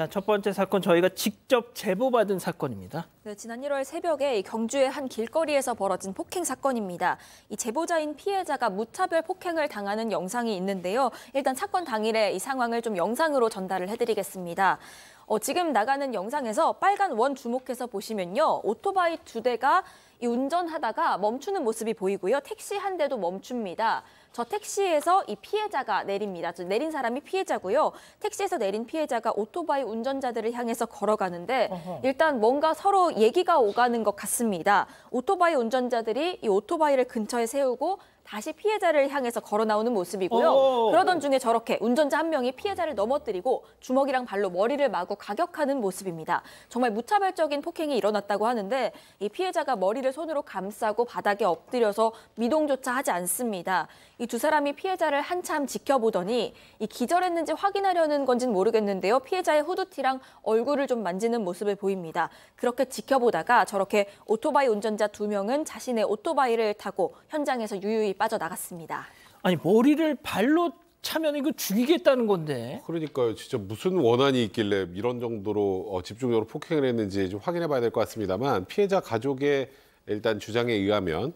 자, 첫 번째 사건 저희가 직접 제보받은 사건입니다. 네, 지난 1월 새벽에 경주의 한 길거리에서 벌어진 폭행 사건입니다. 이 제보자인 피해자가 무차별 폭행을 당하는 영상이 있는데요. 일단 사건 당일에 이 상황을 좀 영상으로 전달을 해드리겠습니다. 어, 지금 나가는 영상에서 빨간 원 주목해서 보시면요. 오토바이 두 대가 운전하다가 멈추는 모습이 보이고요. 택시 한 대도 멈춥니다. 저 택시에서 이 피해자가 내립니다. 내린 사람이 피해자고요. 택시에서 내린 피해자가 오토바이 운전자들을 향해서 걸어가는데 일단 뭔가 서로 얘기가 오가는 것 같습니다. 오토바이 운전자들이 이 오토바이를 근처에 세우고 다시 피해자를 향해서 걸어 나오는 모습이고요. 어. 그러던 중에 저렇게 운전자 한 명이 피해자를 넘어뜨리고 주먹이랑 발로 머리를 마구 가격하는 모습입니다. 정말 무차별적인 폭행이 일어났다고 하는데 이 피해자가 머리를 이를 손으로 감싸고 바닥에 엎드려서 미동조차 하지 않습니다. 이 두 사람이 피해자를 한참 지켜보더니 이 기절했는지 확인하려는 건진 모르겠는데요. 피해자의 후드티랑 얼굴을 좀 만지는 모습을 보입니다. 그렇게 지켜보다가 저렇게 오토바이 운전자 두 명은 자신의 오토바이를 타고 현장에서 유유히 빠져나갔습니다. 아니 머리를 발로 차면 이거 죽이겠다는 건데. 그러니까요. 진짜 무슨 원한이 있길래 이런 정도로 어, 집중적으로 폭행을 했는지 좀 확인해 봐야 될 것 같습니다만 피해자 가족의 일단 주장에 의하면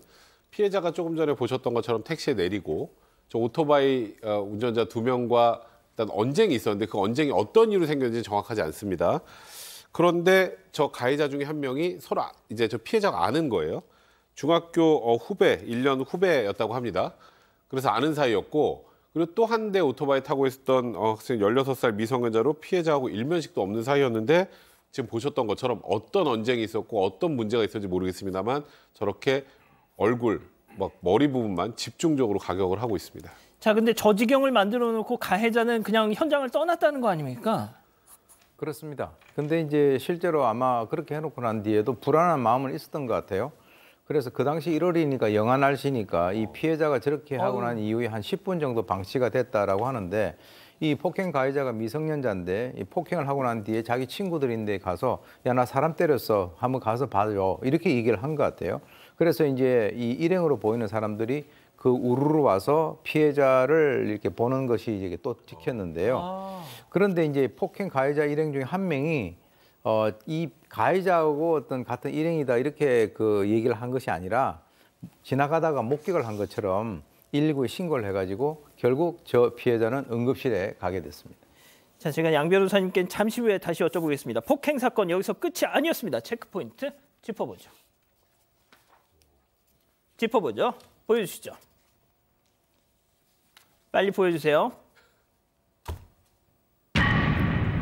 피해자가 조금 전에 보셨던 것처럼 택시에 내리고 저 오토바이 어, 운전자 두 명과 일단 언쟁이 있었는데 그 언쟁이 어떤 이유로 생겼는지 정확하지 않습니다. 그런데 저 가해자 중에 한 명이 서로 아, 이제 저 피해자가 아는 거예요. 중학교 어, 후배, 1년 후배였다고 합니다. 그래서 아는 사이였고 그리고 또 한 대 오토바이 타고 있었던 어, 학생 16살 미성년자로 피해자하고 일면식도 없는 사이였는데 지금 보셨던 것처럼 어떤 언쟁이 있었고 어떤 문제가 있었는지 모르겠습니다만 저렇게 얼굴 막 머리 부분만 집중적으로 가격을 하고 있습니다. 자, 근데 저 지경을 만들어 놓고 가해자는 그냥 현장을 떠났다는 거 아닙니까? 그렇습니다. 근데 이제 실제로 아마 그렇게 해놓고 난 뒤에도 불안한 마음은 있었던 것 같아요. 그래서 그 당시 1월이니까 영하 날씨니까 이 피해자가 저렇게 하고 난 이후에 한 10분 정도 방치가 됐다라고 하는데 이 폭행 가해자가 미성년자인데 이 폭행을 하고 난 뒤에 자기 친구들인데 가서 야 나 사람 때렸어 한번 가서 봐줘 이렇게 얘기를 한 것 같아요. 그래서 이제 이 일행으로 보이는 사람들이 그 우르르 와서 피해자를 이렇게 보는 것이 이제 또 찍혔는데요. 아. 그런데 이제 폭행 가해자 일행 중에 한 명이 어, 이 가해자하고 어떤 같은 일행이다 이렇게 그 얘기를 한 것이 아니라 지나가다가 목격을 한 것처럼 119에 신고를 해가지고 결국 저 피해자는 응급실에 가게 됐습니다. 자, 제가 양 변호사님께 잠시 후에 다시 여쭤보겠습니다. 폭행 사건 여기서 끝이 아니었습니다. 체크포인트 짚어보죠. 짚어보죠. 보여주시죠. 빨리 보여주세요.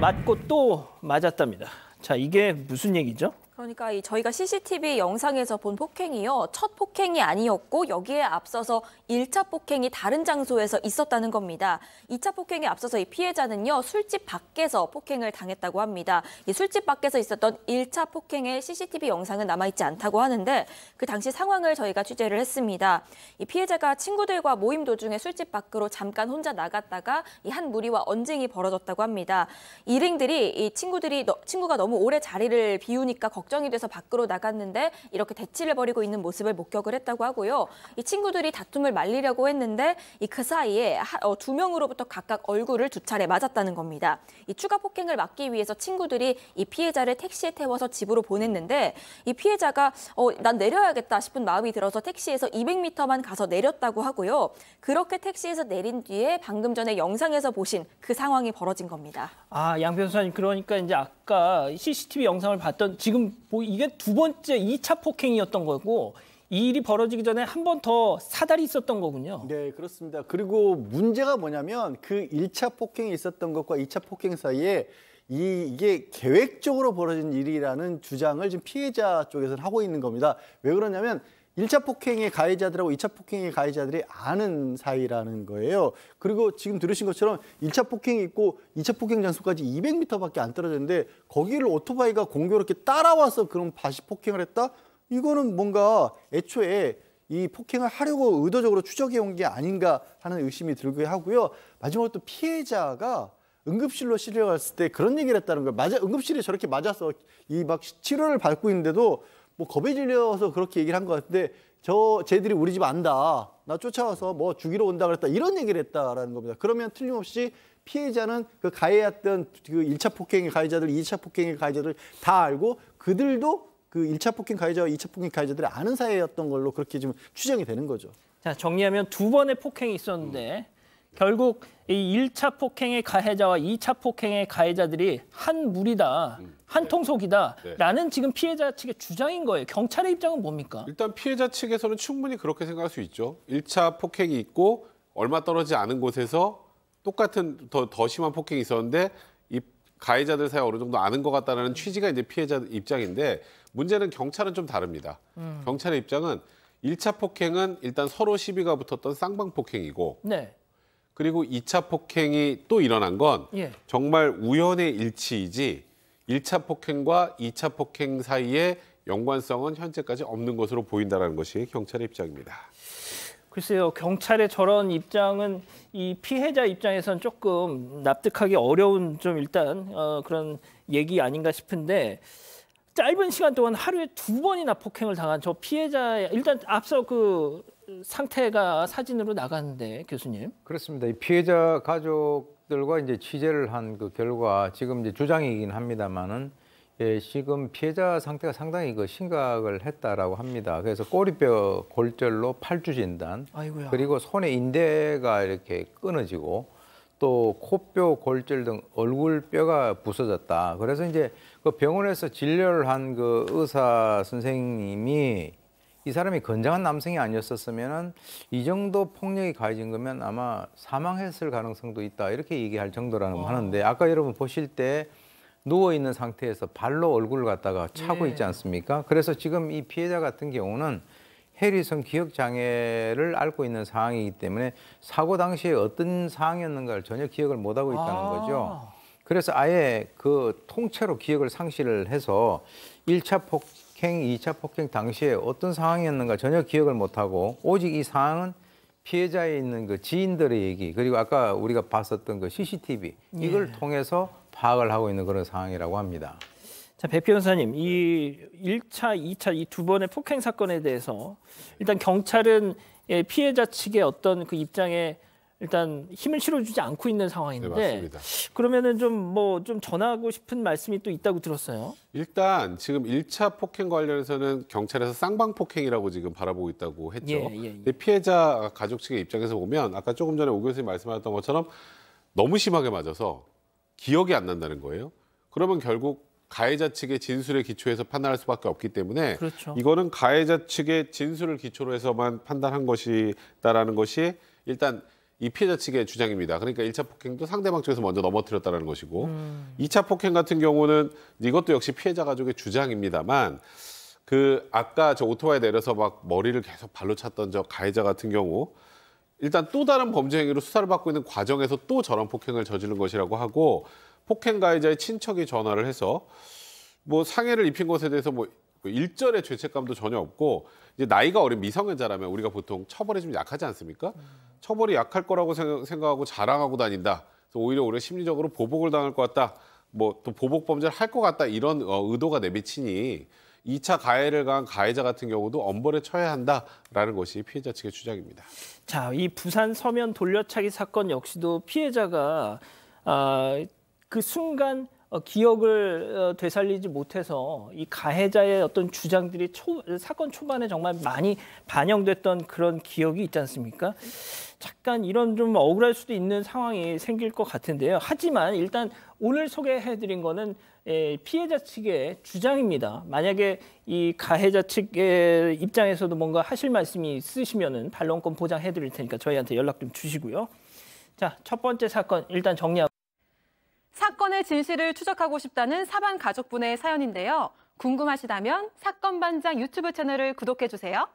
맞고 또 맞았답니다. 자, 이게 무슨 얘기죠? 그러니까 저희가 CCTV 영상에서 본 폭행이요. 첫 폭행이 아니었고 여기에 앞서서 1차 폭행이 다른 장소에서 있었다는 겁니다. 2차 폭행에 앞서서 이 피해자는요. 술집 밖에서 폭행을 당했다고 합니다. 이 술집 밖에서 있었던 1차 폭행의 CCTV 영상은 남아있지 않다고 하는데 그 당시 상황을 저희가 취재를 했습니다. 이 피해자가 친구들과 모임 도중에 술집 밖으로 잠깐 혼자 나갔다가 이 한 무리와 언쟁이 벌어졌다고 합니다. 일행들이 이 친구들이 친구가 너무 오래 자리를 비우니까 걱정이 돼서 밖으로 나갔는데 이렇게 대치를 벌이고 있는 모습을 목격을 했다고 하고요. 이 친구들이 다툼을 말리려고 했는데 그 사이에 어, 두 명으로부터 각각 얼굴을 두 차례 맞았다는 겁니다. 이 추가 폭행을 막기 위해서 친구들이 이 피해자를 택시에 태워서 집으로 보냈는데 이 피해자가 어, 난 내려야겠다 싶은 마음이 들어서 택시에서 200m만 가서 내렸다고 하고요. 그렇게 택시에서 내린 뒤에 방금 전에 영상에서 보신 그 상황이 벌어진 겁니다. 아, 양 변호사님 그러니까 이제 아까 CCTV 영상을 봤던 지금 뭐 이게 두 번째 2차 폭행이었던 거고 이 일이 벌어지기 전에 한 번 더 사달이 있었던 거군요. 네, 그렇습니다. 그리고 문제가 뭐냐면 그 1차 폭행이 있었던 것과 2차 폭행 사이에 이, 이게 계획적으로 벌어진 일이라는 주장을 지금 피해자 쪽에서는 하고 있는 겁니다. 왜 그러냐면 1차 폭행의 가해자들하고 2차 폭행의 가해자들이 아는 사이라는 거예요. 그리고 지금 들으신 것처럼 1차 폭행이 있고 2차 폭행 장소까지 200m밖에 안 떨어졌는데 거기를 오토바이가 공교롭게 따라와서 그런 다시 폭행을 했다? 이거는 뭔가 애초에 이 폭행을 하려고 의도적으로 추적해 온 게 아닌가 하는 의심이 들게 하고요. 마지막으로 또 피해자가 응급실로 실려갔을 때 그런 얘기를 했다는 거예요. 맞아, 응급실이 저렇게 맞아서 이 막 치료를 받고 있는데도 뭐 겁에 질려서 그렇게 얘기를 한 것 같은데 저 쟤들이 우리 집 안다. 나 쫓아와서 뭐 죽이러 온다 그랬다. 이런 얘기를 했다라는 겁니다. 그러면 틀림없이 피해자는 그 가해했던 그일차 폭행의 가해자들, 이차 폭행의 가해자들 다 알고 그들도 그일차 폭행 가해자와 이차 폭행 가해자들이 아는 사이였던 걸로 그렇게 지금 추정이 되는 거죠. 자, 정리하면 두 번의 폭행이 있었는데 결국 이 1차 폭행의 가해자와 2차 폭행의 가해자들이 한 물이다, 음, 한 네. 통속이다 네. 라는 지금 피해자 측의 주장인 거예요. 경찰의 입장은 뭡니까? 일단 피해자 측에서는 충분히 그렇게 생각할 수 있죠. 1차 폭행이 있고 얼마 떨어지지 않은 곳에서 똑같은 더, 더 심한 폭행이 있었는데 이 가해자들 사이 어느 정도 아는 것 같다는 취지가 이제 피해자 입장인데 문제는 경찰은 좀 다릅니다. 음. 경찰의 입장은 1차 폭행은 일단 서로 시비가 붙었던 쌍방 폭행이고 네. 그리고 2차 폭행이 또 일어난 건 예. 정말 우연의 일치이지 1차 폭행과 2차 폭행 사이에 연관성은 현재까지 없는 것으로 보인다는 것이 경찰의 입장입니다. 글쎄요, 경찰의 저런 입장은 이 피해자 입장에선 조금 납득하기 어려운 좀 일단 어, 그런 얘기 아닌가 싶은데 짧은 시간 동안 하루에 두 번이나 폭행을 당한 저 피해자의 일단 앞서 그 상태가 사진으로 나갔는데 교수님. 그렇습니다. 이 피해자 가족들과 이제 취재를 한 그 결과 지금 이제 주장이긴 합니다만은 예, 지금 피해자 상태가 상당히 그 심각을 했다라고 합니다. 그래서 꼬리뼈 골절로 팔주 진단, 아이고야. 그리고 손의 인대가 이렇게 끊어지고 또 코뼈 골절 등 얼굴 뼈가 부서졌다. 그래서 이제 그 병원에서 진료를 한 그 의사 선생님이 이 사람이 건장한 남성이 아니었었으면은 이 정도 폭력이 가해진 거면 아마 사망했을 가능성도 있다 이렇게 얘기할 정도라는 하는데 아까 여러분 보실 때 누워 있는 상태에서 발로 얼굴을 갖다가 차고 네. 있지 않습니까? 그래서 지금 이 피해자 같은 경우는 해리성 기억 장애를 앓고 있는 상황이기 때문에 사고 당시에 어떤 상황이었는가를 전혀 기억을 못 하고 있다는 아 거죠. 그래서 아예 그 통째로 기억을 상실을 해서 1차 폭행, 2차 폭행 당시에 어떤 상황이었는가 전혀 기억을 못 하고 오직 이 상황은 피해자에 있는 그 지인들의 얘기 그리고 아까 우리가 봤었던 그 CCTV 이걸 예. 통해서 파악을 하고 있는 그런 상황이라고 합니다. 자, 배 변호사님, 이 1차, 2차 이 두 번의 폭행 사건에 대해서 일단 경찰은 예, 피해자 측의 어떤 그 입장에 일단 힘을 실어주지 않고 있는 상황인데 네, 그러면은 좀 뭐좀 뭐, 전하고 싶은 말씀이 또 있다고 들었어요. 일단 지금 1차 폭행 관련해서는 경찰에서 쌍방 폭행이라고 지금 바라보고 있다고 했죠. 예, 예, 예. 피해자 가족 측의 입장에서 보면 아까 조금 전에 오 교수님 말씀하셨던 것처럼 너무 심하게 맞아서 기억이 안 난다는 거예요. 그러면 결국 가해자 측의 진술의 기초에서 판단할 수밖에 없기 때문에 그렇죠. 이거는 가해자 측의 진술을 기초로 해서만 판단한 것이다라는 것이 일단 이 피해자 측의 주장입니다. 그러니까 1차 폭행도 상대방 측에서 먼저 넘어뜨렸다는 것이고 음. 2차 폭행 같은 경우는 이것도 역시 피해자 가족의 주장입니다만 그 아까 저 오토바이 내려서 막 머리를 계속 발로 찼던 저 가해자 같은 경우 일단 또 다른 범죄 행위로 수사를 받고 있는 과정에서 또 저런 폭행을 저지른 것이라고 하고 폭행 가해자의 친척이 전화를 해서 뭐 상해를 입힌 것에 대해서 뭐 일절의 죄책감도 전혀 없고 이제 나이가 어린 미성년자라면 우리가 보통 처벌이 좀 약하지 않습니까? 처벌이 약할 거라고 생각하고 자랑하고 다닌다. 그래서 오히려 오히려 심리적으로 보복을 당할 것 같다. 뭐 또 보복 범죄를 할 것 같다 이런 어, 의도가 내비치니 2차 가해를 간 가해자 같은 경우도 엄벌에 처해야 한다라는 것이 피해자 측의 주장입니다. 자, 이 부산 서면 돌려차기 사건 역시도 피해자가 아, 그 순간 어, 기억을 어, 되살리지 못해서 이 가해자의 어떤 주장들이 초, 사건 초반에 정말 많이 반영됐던 그런 기억이 있지 않습니까? 잠깐 이런 좀 억울할 수도 있는 상황이 생길 것 같은데요. 하지만 일단 오늘 소개해드린 거는 예, 피해자 측의 주장입니다. 만약에 이 가해자 측의 입장에서도 뭔가 하실 말씀이 있으시면은 반론권 보장해드릴 테니까 저희한테 연락 좀 주시고요. 자, 첫 번째 사건 일단 정리하고. 사건의 진실을 추적하고 싶다는 사반 가족분의 사연인데요. 궁금하시다면 사건 반장 유튜브 채널을 구독해 주세요.